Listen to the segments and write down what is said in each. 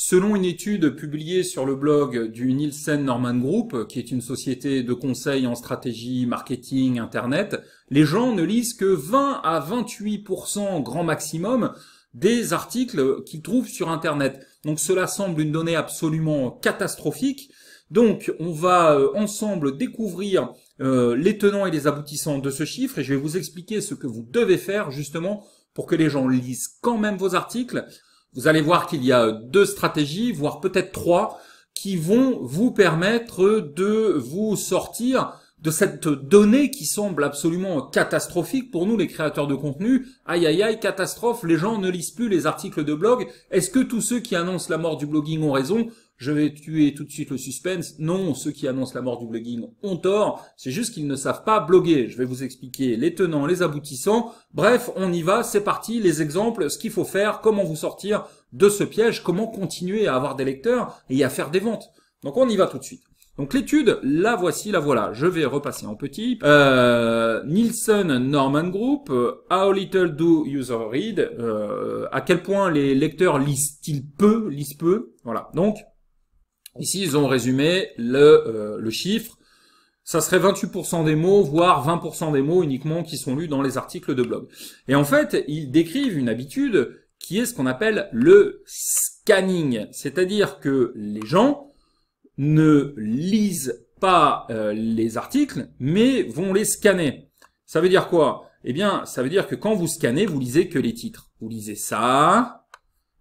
Selon une étude publiée sur le blog du Nielsen Norman Group, qui est une société de conseil en stratégie, marketing, internet, les gens ne lisent que 20 à 28% grand maximum des articles qu'ils trouvent sur internet. Donc cela semble une donnée absolument catastrophique. Donc on va euh, ensemble découvrir euh, les tenants et les aboutissants de ce chiffre et je vais vous expliquer ce que vous devez faire justement pour que les gens lisent quand même vos articles. Vous allez voir qu'il y a euh, deux stratégies, voire peut-être trois, qui vont vous permettre de vous sortir de cette donnée qui semble absolument catastrophique pour nous, les créateurs de contenu. Aïe, aïe, aïe, catastrophe, les gens ne lisent plus les articles de blog. Est-ce que tous ceux qui annoncent la mort du blogging ont raison je vais tuer tout de suite le suspense. Non, ceux qui annoncent la mort du blogging ont tort, c'est juste qu'ils ne savent pas bloguer. Je vais vous expliquer les tenants, les aboutissants. Bref, on y va, c'est parti, les exemples, ce qu'il faut faire, comment vous sortir de ce piège, comment continuer à avoir des lecteurs et à faire des ventes. Donc on y va tout de suite. Donc l'étude, la voici, la voilà. Je vais repasser en petit. Euh, Nielsen Norman Group, euh, How Little Do User Read, euh, à quel point les lecteurs lisent-ils peu, lisent peu. Voilà. Donc Ici, ils ont résumé le, euh, chiffre. Ça serait 28% des mots, voire 20% des mots uniquement qui sont lus dans les articles de blog. Et en fait, ils décrivent une habitude qui est ce qu'on appelle le scanning. C'est-à-dire que les gens ne lisent pas euh, les articles, mais vont les scanner. Ça veut dire quoi Eh bien, ça veut dire que quand vous scannez, vous lisez que les titres. Vous lisez ça,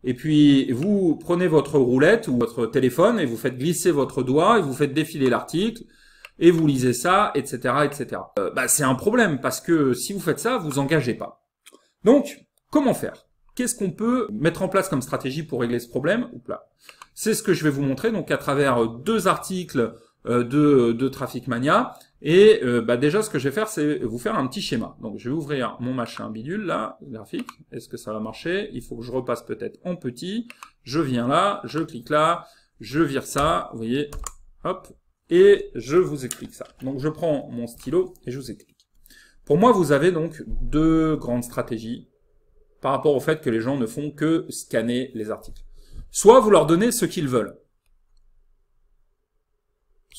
et puis, vous prenez votre roulette ou votre téléphone et vous faites glisser votre doigt et vous faites défiler l'article et vous lisez ça, etc., etc. Euh, bah, c'est un problème parce que si vous faites ça, vous engagez pas. Donc, comment faire Qu'est-ce qu'on peut mettre en place comme stratégie pour régler ce problème C'est ce que je vais vous montrer donc à travers deux articles euh, de, Trafic Mania. Et euh, bah, déjà, ce que je vais faire, c'est vous faire un petit schéma. Donc, je vais ouvrir mon machin bidule, là, graphique. Est-ce que ça va marcher Il faut que je repasse peut-être en petit. Je viens là, je clique là, je vire ça, vous voyez, hop, et je vous explique ça. Donc, je prends mon stylo et je vous explique. Pour moi, vous avez donc deux grandes stratégies par rapport au fait que les gens ne font que scanner les articles. Soit vous leur donnez ce qu'ils veulent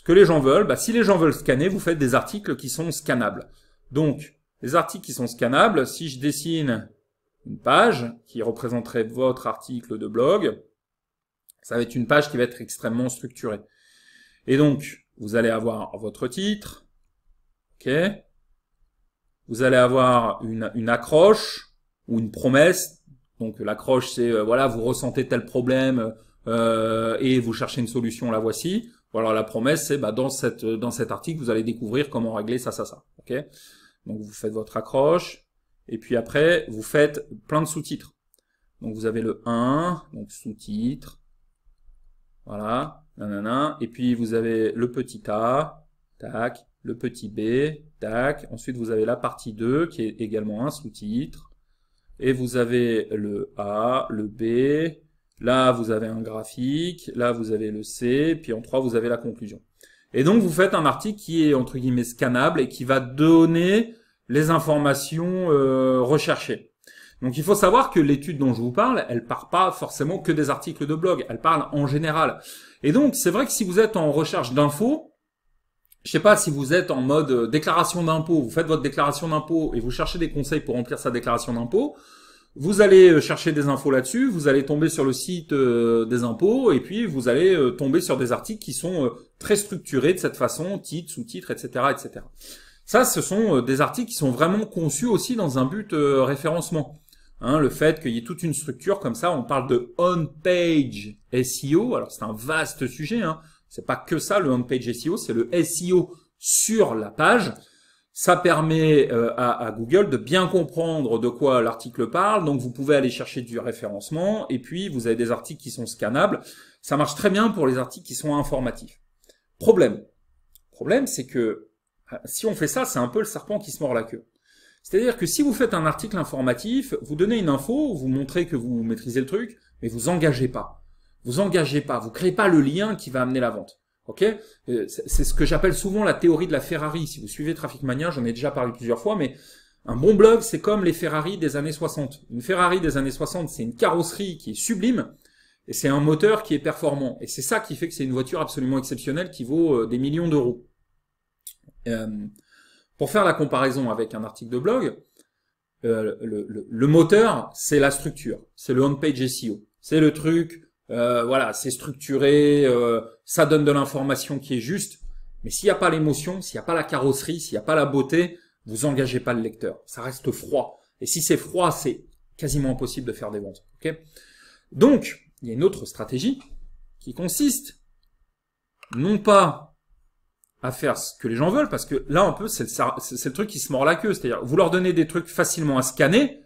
que les gens veulent, bah, si les gens veulent scanner, vous faites des articles qui sont scannables. Donc, les articles qui sont scannables, si je dessine une page qui représenterait votre article de blog, ça va être une page qui va être extrêmement structurée. Et donc, vous allez avoir votre titre, ok vous allez avoir une, une accroche ou une promesse. Donc l'accroche, c'est euh, voilà, vous ressentez tel problème euh, et vous cherchez une solution, la voici. Voilà, la promesse, c'est bah, dans, cette, dans cet article, vous allez découvrir comment régler ça, ça, ça. ok Donc vous faites votre accroche, et puis après, vous faites plein de sous-titres. Donc vous avez le 1, donc sous-titre, voilà, nanana, et puis vous avez le petit a, tac, le petit b, tac, ensuite vous avez la partie 2 qui est également un sous-titre, et vous avez le a, le b, Là, vous avez un graphique, là, vous avez le C, puis en 3, vous avez la conclusion. Et donc, vous faites un article qui est, entre guillemets, scannable et qui va donner les informations euh, recherchées. Donc, il faut savoir que l'étude dont je vous parle, elle part pas forcément que des articles de blog, elle parle en général. Et donc, c'est vrai que si vous êtes en recherche d'infos, je ne sais pas si vous êtes en mode euh, déclaration d'impôt, vous faites votre déclaration d'impôt et vous cherchez des conseils pour remplir sa déclaration d'impôt, vous allez euh, chercher des infos là-dessus, vous allez tomber sur le site euh, des impôts, et puis vous allez euh, tomber sur des articles qui sont très structurés de cette façon, titre, sous-titres, etc., etc. Ça, ce sont des articles qui sont vraiment conçus aussi dans un but référencement. Hein, le fait qu'il y ait toute une structure comme ça, on parle de on-page SEO. Alors c'est un vaste sujet. Hein. C'est pas que ça le on-page SEO, c'est le SEO sur la page. Ça permet euh, à, à, Google de bien comprendre de quoi l'article parle. Donc vous pouvez aller chercher du référencement et puis vous avez des articles qui sont scannables. Ça marche très bien pour les articles qui sont informatifs. Problème. Problème, c'est que euh, si on fait ça, c'est un peu le serpent qui se mord la queue. C'est-à-dire que si vous faites un article informatif, vous donnez une info, vous montrez que vous maîtrisez le truc, mais vous engagez pas. Vous engagez pas, vous créez pas le lien qui va amener la vente. Ok, euh, c'est ce que j'appelle souvent la théorie de la Ferrari. Si vous suivez Traffic Mania, j'en ai déjà parlé plusieurs fois, mais un bon blog, c'est comme les Ferrari des années 60. Une Ferrari des années 60, c'est une carrosserie qui est sublime et c'est un moteur qui est performant. Et c'est ça qui fait que c'est une voiture absolument exceptionnelle qui vaut euh, des millions d'euros. Euh, pour faire la comparaison avec un article de blog, le, le moteur, c'est la structure, c'est le homepage SEO, c'est le truc euh, voilà, c'est structuré, euh, ça donne de l'information qui est juste. Mais s'il n'y a pas l'émotion, s'il n'y a pas la carrosserie, s'il n'y a pas la beauté, vous engagez pas le lecteur. Ça reste froid. Et si c'est froid, c'est quasiment impossible de faire des ventes. Donc, il y a une autre stratégie qui consiste non pas à faire ce que les gens veulent, parce que là, un peu, c'est le, le, truc qui se mord la queue. C'est-à-dire, vous leur donnez des trucs facilement à scanner,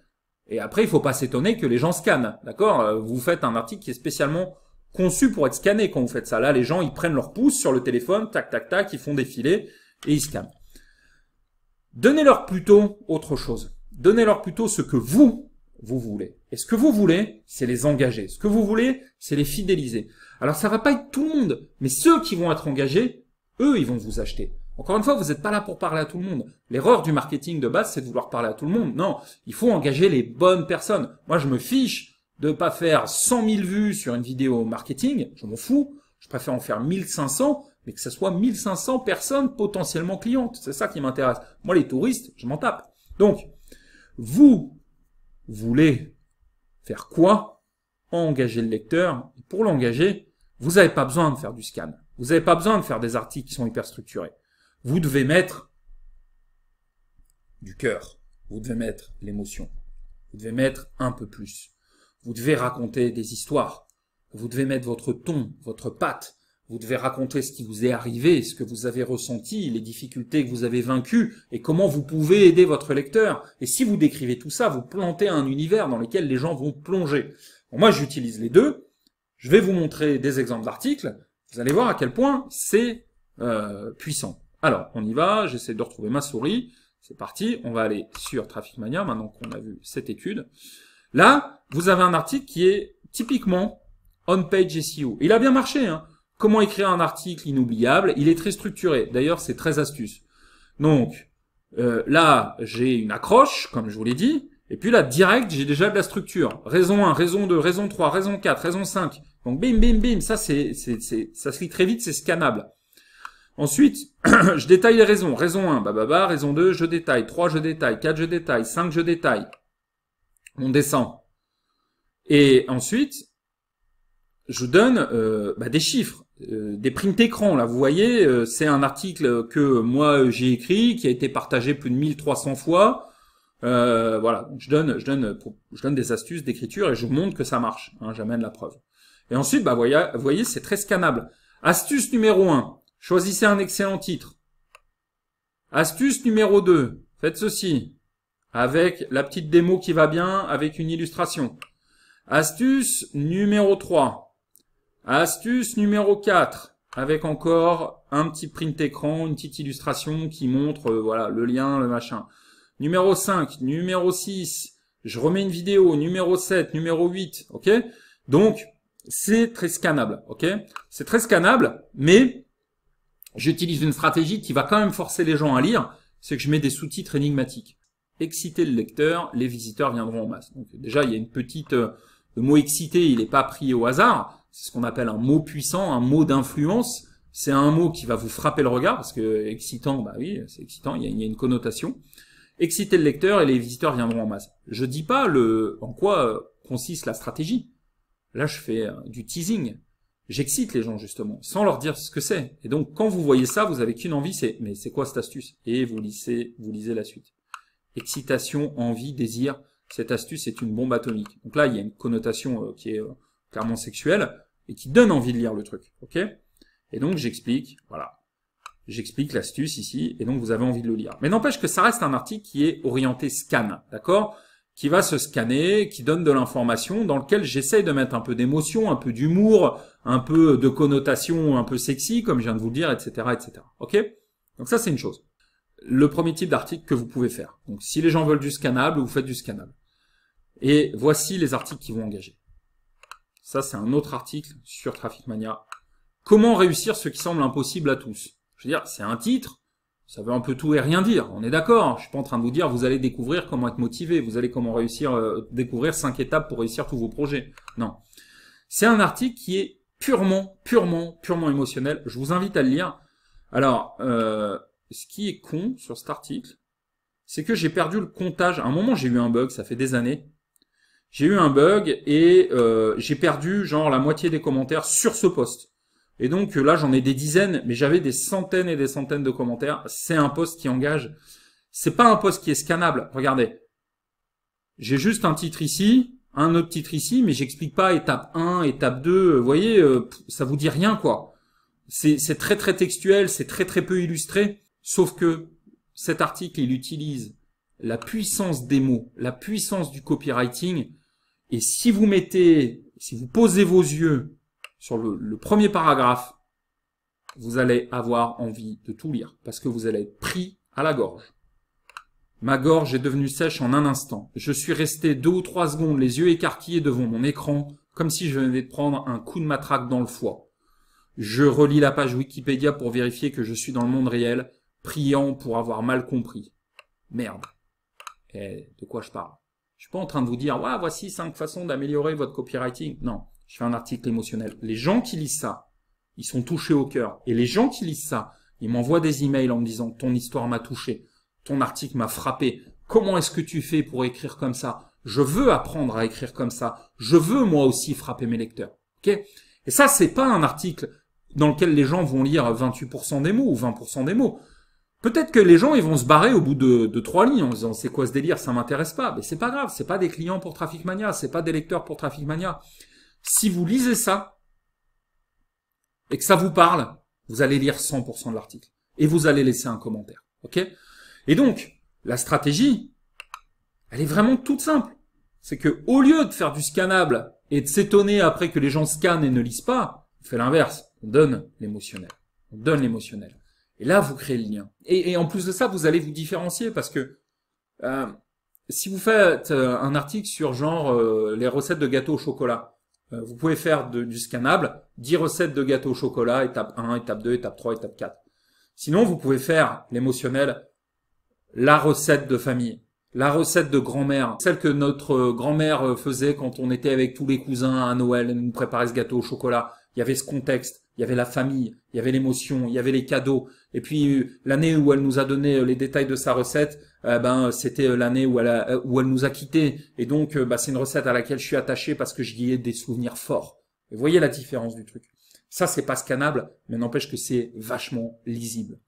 et après, il faut pas s'étonner que les gens scannent, d'accord euh, Vous faites un article qui est spécialement conçu pour être scanné quand vous faites ça. Là, les gens, ils prennent leur pouce sur le téléphone, tac, tac, tac, ils font défiler et ils scannent. Donnez-leur plutôt autre chose. Donnez-leur plutôt ce que vous, vous voulez. Et ce que vous voulez, c'est les engager. Ce que vous voulez, c'est les fidéliser. Alors, ça va pas être tout le monde, mais ceux qui vont être engagés, eux, ils vont vous acheter. Encore une fois, vous n'êtes pas là pour parler à tout le monde. L'erreur du marketing de base, c'est de vouloir parler à tout le monde. Non, il faut engager les bonnes personnes. Moi, je me fiche de ne pas faire 100 000 vues sur une vidéo marketing. Je m'en fous. Je préfère en faire 1500, mais que ce soit 1500 personnes potentiellement clientes. C'est ça qui m'intéresse. Moi, les touristes, je m'en tape. Donc, vous voulez faire quoi Engager le lecteur. Pour l'engager, vous n'avez pas besoin de faire du scan. Vous n'avez pas besoin de faire des articles qui sont hyper structurés vous devez mettre du cœur, vous devez mettre l'émotion, vous devez mettre un peu plus, vous devez raconter des histoires, vous devez mettre votre ton, votre patte, vous devez raconter ce qui vous est arrivé, ce que vous avez ressenti, les difficultés que vous avez vaincues et comment vous pouvez aider votre lecteur. Et si vous décrivez tout ça, vous plantez un univers dans lequel les gens vont plonger. moi, j'utilise les deux. Je vais vous montrer des exemples d'articles. Vous allez voir à quel point c'est euh, puissant. Alors, on y va, j'essaie de retrouver ma souris. C'est parti, on va aller sur Traffic Mania, maintenant qu'on a vu cette étude. Là, vous avez un article qui est typiquement on-page SEO. Il a bien marché. Hein. Comment écrire un article inoubliable Il est très structuré. D'ailleurs, c'est très astuce. Donc, euh, là, j'ai une accroche, comme je vous l'ai dit. Et puis là, direct, j'ai déjà de la structure. Raison 1, raison 2, raison 3, raison 4, raison 5. Donc, bim, bim, bim, ça, c'est, ça se lit très vite, c'est scannable. Ensuite, je détaille les raisons. Raison 1, bababa. Raison 2, je détaille. 3, je détaille. 4, je détaille. 5, je détaille. On descend. Et ensuite, je donne euh, bah, des chiffres, euh, des print écran. Là, vous voyez, euh, c'est un article que moi j'ai écrit, qui a été partagé plus de 1300 fois. voilà, je donne, je donne, je donne des astuces d'écriture et je vous montre que ça marche. Hein, J'amène la preuve. Et ensuite, bah, voyez, voyez c'est très scannable. Astuce numéro 1, Choisissez un excellent titre. Astuce numéro 2. Faites ceci. Avec la petite démo qui va bien, avec une illustration. Astuce numéro 3. Astuce numéro 4. Avec encore un petit print écran, une petite illustration qui montre euh, voilà le lien, le machin. Numéro 5, numéro 6, je remets une vidéo, numéro 7, numéro 8, ok Donc, c'est très scannable, ok C'est très scannable, mais j'utilise une stratégie qui va quand même forcer les gens à lire, c'est que je mets des sous-titres énigmatiques. Exciter le lecteur, les visiteurs viendront en masse. Donc déjà, il y a une petite... Euh, le mot exciter, il n'est pas pris au hasard. C'est ce qu'on appelle un mot puissant, un mot d'influence. C'est un mot qui va vous frapper le regard, parce que excitant, bah oui, c'est excitant, il y, a, une connotation. Exciter le lecteur et les visiteurs viendront en masse. Je dis pas le en quoi euh, consiste la stratégie. Là, je fais euh, du teasing. J'excite les gens justement, sans leur dire ce que c'est. Et donc quand vous voyez ça, vous avez qu'une envie, c'est mais c'est quoi cette astuce Et vous lisez, vous lisez la suite. Excitation, envie, désir. Cette astuce est une bombe atomique. Donc là, il y a une connotation euh, qui est euh, clairement sexuelle et qui donne envie de lire le truc. Ok Et donc j'explique, voilà, j'explique l'astuce ici, et donc vous avez envie de le lire. Mais n'empêche que ça reste un article qui est orienté scan, d'accord qui va se scanner, qui donne de l'information, dans lequel j'essaye de mettre un peu d'émotion, un peu d'humour, un peu de connotation un peu sexy, comme je viens de vous le dire, etc. etc. Ok Donc ça, c'est une chose. Le premier type d'article que vous pouvez faire. Donc si les gens veulent du scannable, vous faites du scannable. Et voici les articles qui vont engager. Ça, c'est un autre article sur Traffic Mania. Comment réussir ce qui semble impossible à tous Je veux dire, c'est un titre, ça veut un peu tout et rien dire. On est d'accord. Je suis pas en train de vous dire vous allez découvrir comment être motivé, vous allez comment réussir euh, découvrir cinq étapes pour réussir tous vos projets. Non. C'est un article qui est purement, purement, purement émotionnel. Je vous invite à le lire. Alors, euh, ce qui est con sur cet article, c'est que j'ai perdu le comptage. À un moment, j'ai eu un bug. Ça fait des années. J'ai eu un bug et euh, j'ai perdu genre la moitié des commentaires sur ce poste. Et donc euh, là, j'en ai des dizaines, mais j'avais des centaines et des centaines de commentaires. C'est un poste qui engage. C'est pas un poste qui est scannable. Regardez. J'ai juste un titre ici, un autre titre ici, mais j'explique pas étape 1, étape 2. Vous voyez, euh, ça vous dit rien, quoi. C'est très très textuel, c'est très très peu illustré. Sauf que cet article, il utilise la puissance des mots, la puissance du copywriting. Et si vous mettez, si vous posez vos yeux sur le, premier paragraphe, vous allez avoir envie de tout lire, parce que vous allez être pris à la gorge. Ma gorge est devenue sèche en un instant. Je suis resté deux ou trois secondes, les yeux écarquillés devant mon écran, comme si je venais de prendre un coup de matraque dans le foie. Je relis la page Wikipédia pour vérifier que je suis dans le monde réel, priant pour avoir mal compris. Merde. Et eh, de quoi je parle Je suis pas en train de vous dire, voici cinq façons d'améliorer votre copywriting. Non je fais un article émotionnel. Les gens qui lisent ça, ils sont touchés au cœur. Et les gens qui lisent ça, ils m'envoient des emails en me disant ton histoire m'a touché, ton article m'a frappé. Comment est-ce que tu fais pour écrire comme ça Je veux apprendre à écrire comme ça. Je veux moi aussi frapper mes lecteurs. Et ça, c'est pas un article dans lequel les gens vont lire 28% des mots ou 20% des mots. Peut-être que les gens ils vont se barrer au bout de, trois lignes en disant c'est quoi ce délire, ça m'intéresse pas. Mais c'est pas grave, c'est pas des clients pour Traffic Mania, c'est pas des lecteurs pour Traffic Mania. Si vous lisez ça et que ça vous parle, vous allez lire 100% de l'article et vous allez laisser un commentaire. OK Et donc, la stratégie, elle est vraiment toute simple. C'est que au lieu de faire du scannable et de s'étonner après que les gens scannent et ne lisent pas, on fait l'inverse. On donne l'émotionnel. On donne l'émotionnel. Et là, vous créez le lien. Et, en plus de ça, vous allez vous différencier parce que euh, si vous faites euh, un article sur genre euh, les recettes de gâteaux au chocolat, euh, vous pouvez faire du scannable 10 recettes de gâteau au chocolat, étape 1, étape 2, étape 3, étape 4. Sinon, vous pouvez faire l'émotionnel, la recette de famille, la recette de grand-mère, celle que notre grand-mère euh, faisait quand on était avec tous les cousins à Noël, et nous préparait ce gâteau au chocolat. Il y avait ce contexte il y avait la famille, il y avait l'émotion, il y avait les cadeaux. Et puis euh, l'année où elle nous a donné euh, les détails de sa recette, euh, ben c'était l'année où elle où elle nous a quittés. Et donc ben, c'est une recette à laquelle je suis attaché parce que j'y ai des souvenirs forts. vous voyez la différence du truc. Ça c'est pas scannable, mais n'empêche que c'est vachement lisible.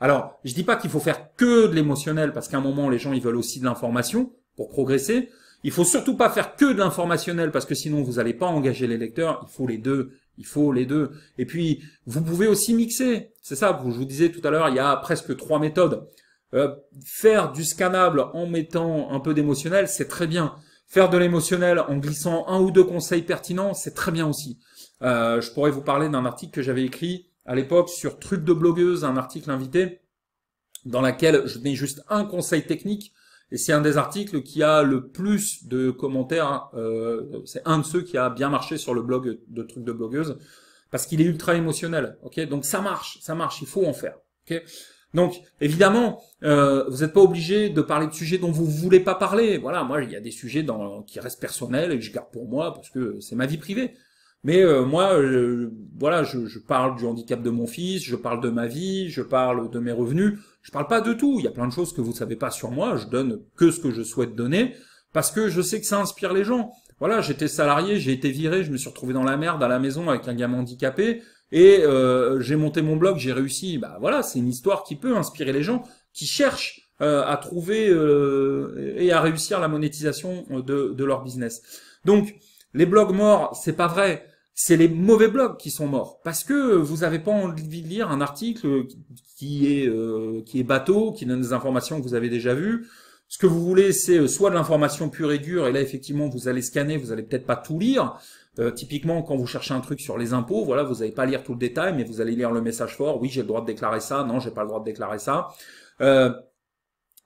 Alors je dis pas qu'il faut faire que de l'émotionnel parce qu'à un moment les gens ils veulent aussi de l'information pour progresser. Il faut surtout pas faire que de l'informationnel parce que sinon vous n'allez pas engager les lecteurs. Il faut les deux il faut les deux. Et puis, vous pouvez aussi mixer. C'est ça, je vous disais tout à l'heure, il y a presque trois méthodes. Euh, faire du scannable en mettant un peu d'émotionnel, c'est très bien. Faire de l'émotionnel en glissant un ou deux conseils pertinents, c'est très bien aussi. Euh, je pourrais vous parler d'un article que j'avais écrit à l'époque sur Truc de blogueuse, un article invité, dans lequel je donnais juste un conseil technique et c'est un des articles qui a le plus de commentaires. Hein, euh, c'est un de ceux qui a bien marché sur le blog de trucs de blogueuse parce qu'il est ultra émotionnel. Ok, donc ça marche, ça marche. Il faut en faire. Donc, évidemment, euh, vous n'êtes pas obligé de parler de sujets dont vous voulez pas parler. Voilà, moi, il y a des sujets dans, qui restent personnels et que je garde pour moi parce que c'est ma vie privée. Mais euh, moi, euh, voilà, je, parle du handicap de mon fils, je parle de ma vie, je parle de mes revenus. Je parle pas de tout. Il y a plein de choses que vous savez pas sur moi. Je donne que ce que je souhaite donner parce que je sais que ça inspire les gens. Voilà, j'étais salarié, j'ai été viré, je me suis retrouvé dans la merde à la maison avec un gamin handicapé et euh, j'ai monté mon blog, j'ai réussi. Bah voilà, c'est une histoire qui peut inspirer les gens qui cherchent à trouver et à réussir la monétisation de, de leur business. Donc les blogs morts, c'est pas vrai c'est les mauvais blogs qui sont morts parce que vous n'avez pas envie de lire un article qui est euh, qui est bateau, qui donne des informations que vous avez déjà vues. Ce que vous voulez, c'est euh, soit de l'information pure et dure, et là effectivement vous allez scanner, vous allez peut-être pas tout lire. Euh, typiquement, quand vous cherchez un truc sur les impôts, voilà, vous n'allez pas lire tout le détail, mais vous allez lire le message fort. Oui, j'ai le droit de déclarer ça. Non, j'ai pas le droit de déclarer ça. Euh,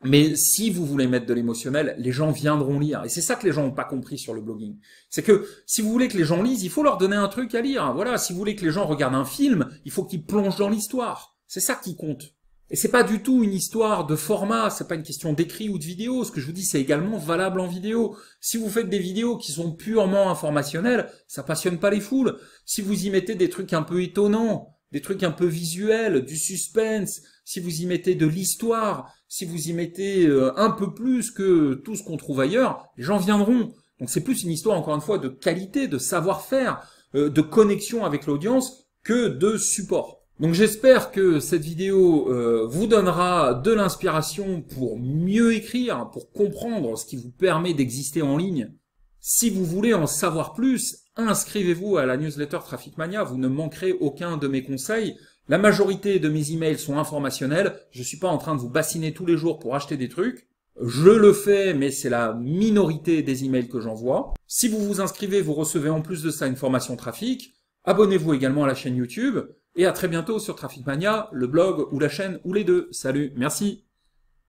mais si vous voulez mettre de l'émotionnel, les gens viendront lire. Et c'est ça que les gens n'ont pas compris sur le blogging. C'est que si vous voulez que les gens lisent, il faut leur donner un truc à lire. Voilà, si vous voulez que les gens regardent un film, il faut qu'ils plongent dans l'histoire. C'est ça qui compte. Et c'est pas du tout une histoire de format, c'est pas une question d'écrit ou de vidéo. Ce que je vous dis, c'est également valable en vidéo. Si vous faites des vidéos qui sont purement informationnelles, ça passionne pas les foules. Si vous y mettez des trucs un peu étonnants, des trucs un peu visuels, du suspense, si vous y mettez de l'histoire, si vous y mettez euh, un peu plus que tout ce qu'on trouve ailleurs, j'en gens viendront. Donc c'est plus une histoire, encore une fois, de qualité, de savoir-faire, euh, de connexion avec l'audience que de support. Donc j'espère que cette vidéo euh, vous donnera de l'inspiration pour mieux écrire, pour comprendre ce qui vous permet d'exister en ligne. Si vous voulez en savoir plus, inscrivez-vous à la newsletter Traffic Mania, vous ne manquerez aucun de mes conseils. La majorité de mes emails sont informationnels. Je suis pas en train de vous bassiner tous les jours pour acheter des trucs. Je le fais, mais c'est la minorité des emails que j'envoie. Si vous vous inscrivez, vous recevez en plus de ça une formation trafic. Abonnez-vous également à la chaîne YouTube. Et à très bientôt sur Traffic Mania, le blog ou la chaîne ou les deux. Salut, merci.